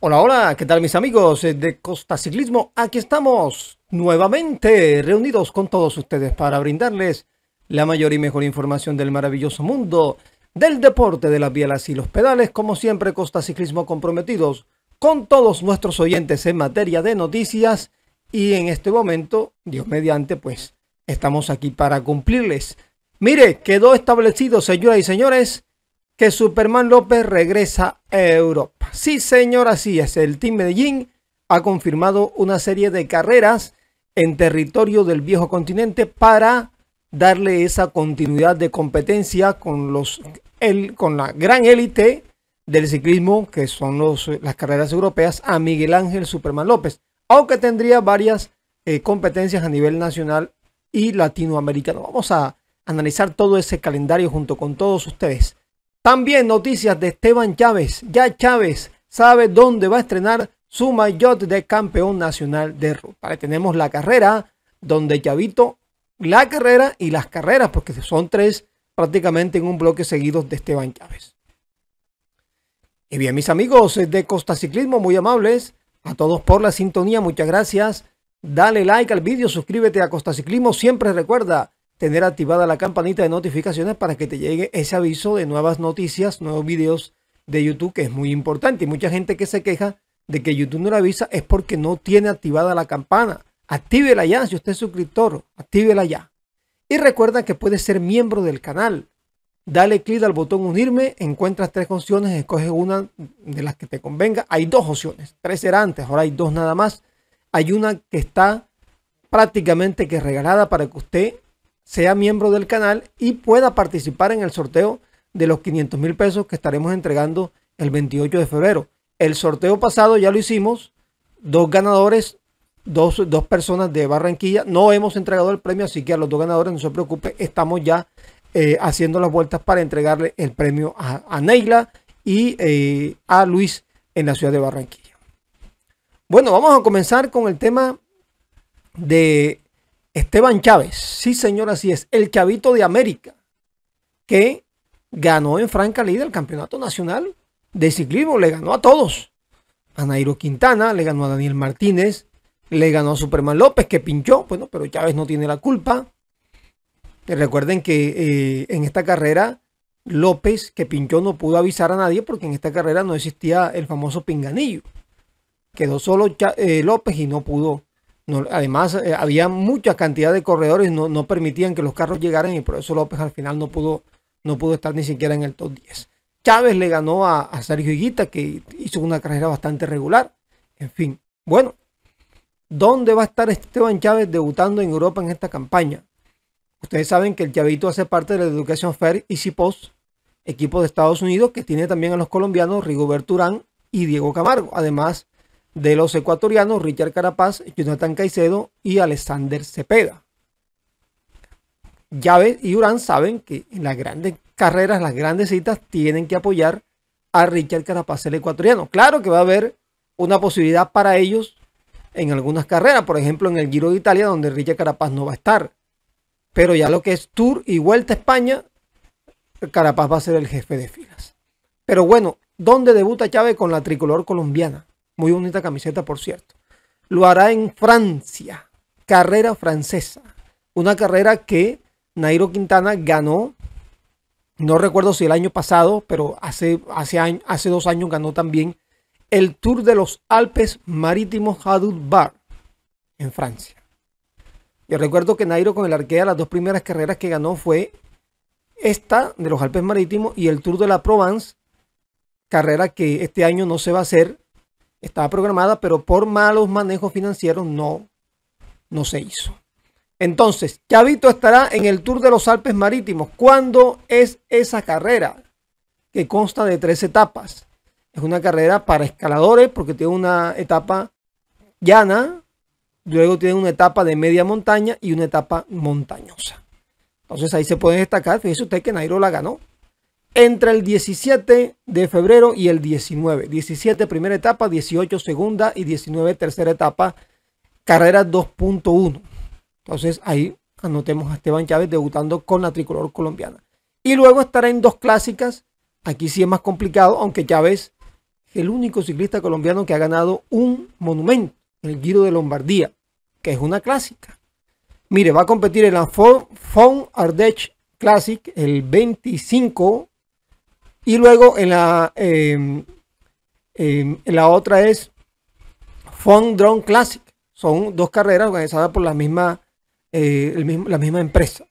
Hola, hola, ¿qué tal mis amigos de Costa Ciclismo? Aquí estamos nuevamente reunidos con todos ustedes para brindarles la mayor y mejor información del maravilloso mundo del deporte de las bielas y los pedales. Como siempre, Costa Ciclismo comprometidos con todos nuestros oyentes en materia de noticias y en este momento, Dios mediante, pues estamos aquí para cumplirles. Mire, quedó establecido, señoras y señores, que Superman López regresa a Europa. Sí, señor, así es. El Team Medellín ha confirmado una serie de carreras en territorio del viejo continente para darle esa continuidad de competencia con, los, el, con la gran élite del ciclismo, que son las carreras europeas, a Miguel Ángel Superman López, aunque tendría varias eh, competencias a nivel nacional y latinoamericano. Vamos a analizar todo ese calendario junto con todos ustedes. También noticias de Esteban Chávez. Ya Chávez sabe dónde va a estrenar su maillot de campeón nacional de ruta. tenemos la carrera donde Chavito, la carrera y las carreras, porque son tres prácticamente en un bloque seguidos de Esteban Chávez. Y bien, mis amigos de Costa Ciclismo, muy amables, a todos por la sintonía, muchas gracias. Dale like al vídeo, suscríbete a Costa Ciclismo, siempre recuerda tener activada la campanita de notificaciones para que te llegue ese aviso de nuevas noticias, nuevos videos de YouTube, que es muy importante. Y mucha gente que se queja de que YouTube no la avisa es porque no tiene activada la campana. Actívela ya, si usted es suscriptor, actívela ya. Y recuerda que puedes ser miembro del canal. Dale clic al botón unirme, encuentras tres opciones, escoge una de las que te convenga. Hay dos opciones, tres eran antes, ahora hay dos nada más. Hay una que está prácticamente que regalada para que usted sea miembro del canal y pueda participar en el sorteo de los 500 mil pesos que estaremos entregando el 28 de febrero. El sorteo pasado ya lo hicimos, dos ganadores, dos, personas de Barranquilla. No hemos entregado el premio, así que a los dos ganadores no se preocupe, estamos ya eh, haciendo las vueltas para entregarle el premio a, Neila y eh, a Luis en la ciudad de Barranquilla. Bueno, vamos a comenzar con el tema de Esteban Chávez, sí señor, así es, el chavito de América, que ganó en Franca Lida el campeonato nacional de ciclismo, le ganó a todos. A Nairo Quintana, le ganó a Daniel Martínez, le ganó a Superman López, que pinchó, bueno, pero Chávez no tiene la culpa. Recuerden que eh, en esta carrera López, que pinchó, no pudo avisar a nadie porque en esta carrera no existía el famoso pinganillo. Quedó solo eh, López y no pudo además, eh, había mucha cantidad de corredores, no, no permitían que los carros llegaran y por eso López al final no pudo, no pudo estar ni siquiera en el top 10. Chávez le ganó a, Sergio Higuita, que hizo una carrera bastante regular. En fin, bueno, ¿dónde va a estar Esteban Chávez debutando en Europa en esta campaña? Ustedes saben que el Chavito hace parte de la Education Fair Easy Post, equipo de Estados Unidos, que tiene también a los colombianos Rigoberto Urán y Diego Camargo. Además, de los ecuatorianos Richard Carapaz, Jonathan Caicedo y Alexander Cepeda. Chávez y Urán saben que en las grandes carreras, las grandes citas, tienen que apoyar a Richard Carapaz, el ecuatoriano. Claro que va a haber una posibilidad para ellos en algunas carreras, por ejemplo en el Giro de Italia, donde Richard Carapaz no va a estar. Pero ya lo que es Tour y Vuelta a España, Carapaz va a ser el jefe de filas. Pero bueno, ¿dónde debuta Chávez con la tricolor colombiana? Muy bonita camiseta, por cierto. Lo hará en Francia, carrera francesa. Una carrera que Nairo Quintana ganó, no recuerdo si el año pasado, pero hace, hace, hace dos años ganó también el Tour de los Alpes Marítimos Hadout Bar en Francia. Yo recuerdo que Nairo con el Arkea las dos primeras carreras que ganó fue esta de los Alpes Marítimos y el Tour de la Provence, carrera que este año no se va a hacer estaba programada, pero por malos manejos financieros no, no se hizo. Entonces, Chavito estará en el Tour de los Alpes Marítimos. ¿Cuándo es esa carrera? Que consta de tres etapas. Es una carrera para escaladores porque tiene una etapa llana, luego tiene una etapa de media montaña y una etapa montañosa. Entonces ahí se puede destacar, fíjese usted que Nairo la ganó entre el 17 de febrero y el 19. 17 primera etapa, 18 segunda y 19 tercera etapa, carrera 2.1. Entonces ahí anotemos a Esteban Chávez debutando con la tricolor colombiana. Y luego estará en dos clásicas. Aquí sí es más complicado, aunque Chávez es el único ciclista colombiano que ha ganado un monumento, el Giro de Lombardía, que es una clásica. Mire, va a competir en la Fond Ardeche Classic el 25 y luego en la, em, em, la otra es Fond Drone Classic. Son dos carreras organizadas por la misma, eh, la misma empresa.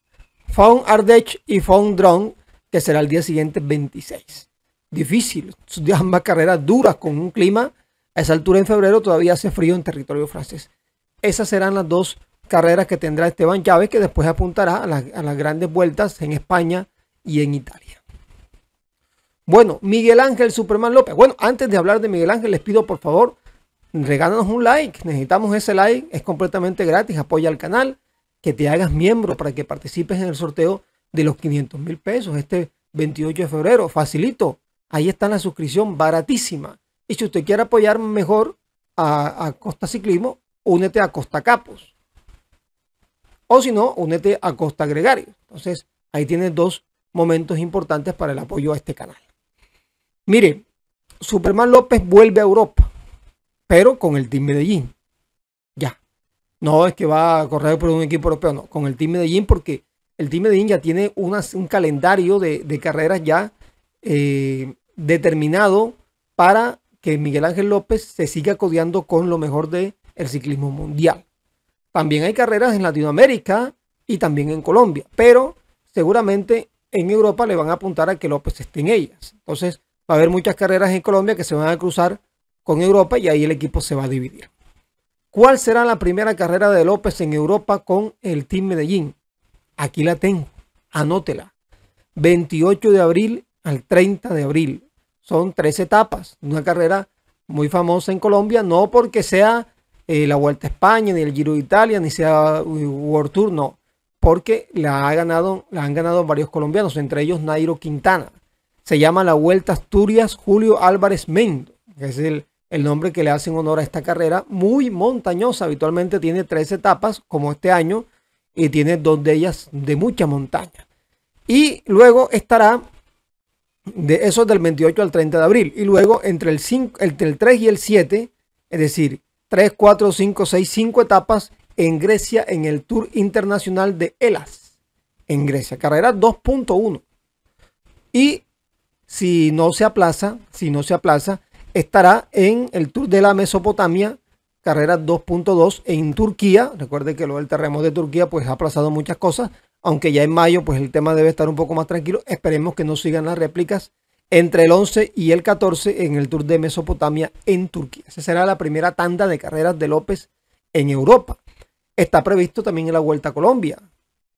Fond Ardech y Fond Drone, que será el día siguiente 26. Difícil, son ambas carreras duras con un clima. A esa altura en febrero todavía hace frío en territorio francés. Esas serán las dos carreras que tendrá Esteban Chávez, que después apuntará a las grandes vueltas en España y en Italia. Bueno, Miguel Ángel Superman López. Bueno, antes de hablar de Miguel Ángel, les pido por favor, regálanos un like. Necesitamos ese like, es completamente gratis. Apoya al canal, que te hagas miembro para que participes en el sorteo de los 500 mil pesos este 28 de febrero. Facilito. Ahí está la suscripción, baratísima. Y si usted quiere apoyar mejor a, Costa Ciclismo, únete a Costa Capos. O si no, únete a Costa Gregario. Entonces, ahí tiene dos momentos importantes para el apoyo a este canal. Mire, Superman López vuelve a Europa, pero con el Team Medellín. Ya. No es que va a correr por un equipo europeo, no, con el Team Medellín porque el Team Medellín ya tiene un calendario de, carreras ya eh, determinado para que Miguel Ángel López se siga codeando con lo mejor del el ciclismo mundial. También hay carreras en Latinoamérica y también en Colombia, pero seguramente en Europa le van a apuntar a que López esté en ellas. Entonces, va a haber muchas carreras en Colombia que se van a cruzar con Europa y ahí el equipo se va a dividir. ¿Cuál será la primera carrera de López en Europa con el Team Medellín? Aquí la tengo, anótela. 28 de abril al 30 de abril. Son tres etapas, una carrera muy famosa en Colombia, no porque sea eh, la Vuelta a España, ni el Giro de Italia, ni sea eh, World Tour, no, porque la, ha ganado, la han ganado varios colombianos, entre ellos Nairo Quintana se llama la Vuelta Asturias Julio Álvarez Mendo, que es el, nombre que le hacen honor a esta carrera, muy montañosa. Habitualmente tiene tres etapas, como este año, y tiene dos de ellas de mucha montaña. Y luego estará de eso del 28 al 30 de abril. Y luego entre el, 3 y el 7, es decir, 3, 4, 5, 6, 5 etapas en Grecia en el Tour Internacional de Elas, en Grecia. Carrera 2.1. Y si no se aplaza, si no se aplaza, estará en el Tour de la Mesopotamia, carrera 2.2 en Turquía. Recuerde que lo del terremoto de Turquía pues ha aplazado muchas cosas, aunque ya en mayo pues el tema debe estar un poco más tranquilo. Esperemos que no sigan las réplicas entre el 11 y el 14 en el Tour de Mesopotamia en Turquía. Esa será la primera tanda de carreras de López en Europa. Está previsto también en la Vuelta a Colombia,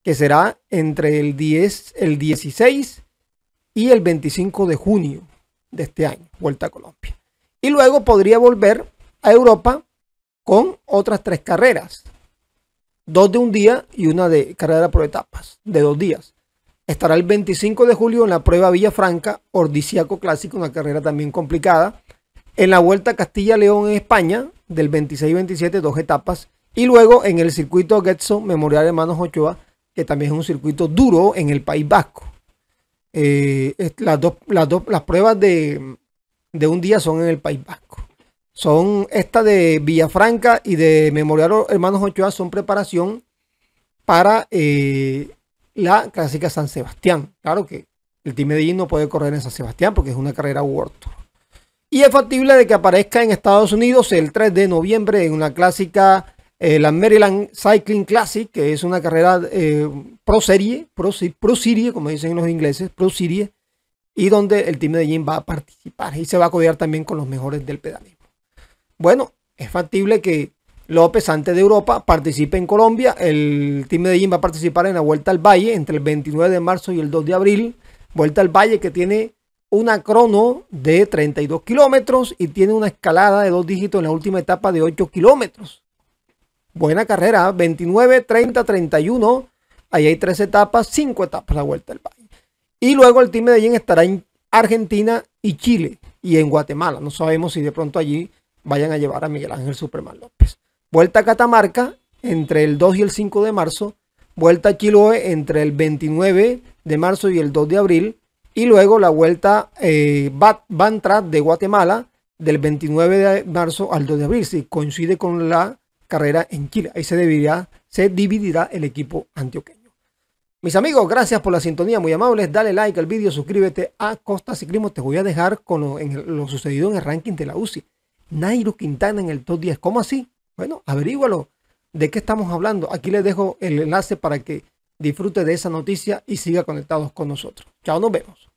que será entre el 10, el 16 y el 25 de junio de este año, Vuelta a Colombia. Y luego podría volver a Europa con otras tres carreras, dos de un día y una de carrera por etapas, de dos días. Estará el 25 de julio en la prueba Villafranca, Ordiciaco Clásico, una carrera también complicada. En la Vuelta Castilla-León en España, del 26 y 27, dos etapas. Y luego en el circuito Getxo Memorial Manos Ochoa, que también es un circuito duro en el País Vasco. Eh, las, las, pruebas de, un día son en el País Vasco. Son estas de Villafranca y de Memorial Hermanos Ochoa son preparación para eh, la clásica San Sebastián. Claro que el Team Medellín no puede correr en San Sebastián porque es una carrera World Y es factible de que aparezca en Estados Unidos el 3 de noviembre en una clásica eh, la Maryland Cycling Classic, que es una carrera eh, pro serie, pro, serie, como dicen los ingleses, pro serie, y donde el team de va a participar y se va a codear también con los mejores del pedalismo. Bueno, es factible que López, antes de Europa, participe en Colombia. El team de va a participar en la Vuelta al Valle entre el 29 de marzo y el 2 de abril. Vuelta al Valle que tiene una crono de 32 kilómetros y tiene una escalada de dos dígitos en la última etapa de 8 kilómetros. Buena carrera, 29, 30, 31. Ahí hay tres etapas, cinco etapas la vuelta del país. Y luego el Team Medellín estará en Argentina y Chile y en Guatemala. No sabemos si de pronto allí vayan a llevar a Miguel Ángel Superman López. Vuelta a Catamarca entre el 2 y el 5 de marzo. Vuelta a Chiloé entre el 29 de marzo y el 2 de abril. Y luego la vuelta eh, Bantra de Guatemala del 29 de marzo al 2 de abril. Si coincide con la carrera en Chile. Ahí se dividirá, se dividirá el equipo antioqueño. Mis amigos, gracias por la sintonía, muy amables. Dale like al vídeo, suscríbete a Costa Ciclismo. Te voy a dejar con lo, sucedido en el ranking de la UCI. Nairo Quintana en el top 10. ¿Cómo así? Bueno, averígualo. ¿De qué estamos hablando? Aquí les dejo el enlace para que disfrute de esa noticia y siga conectados con nosotros. Chao, nos vemos.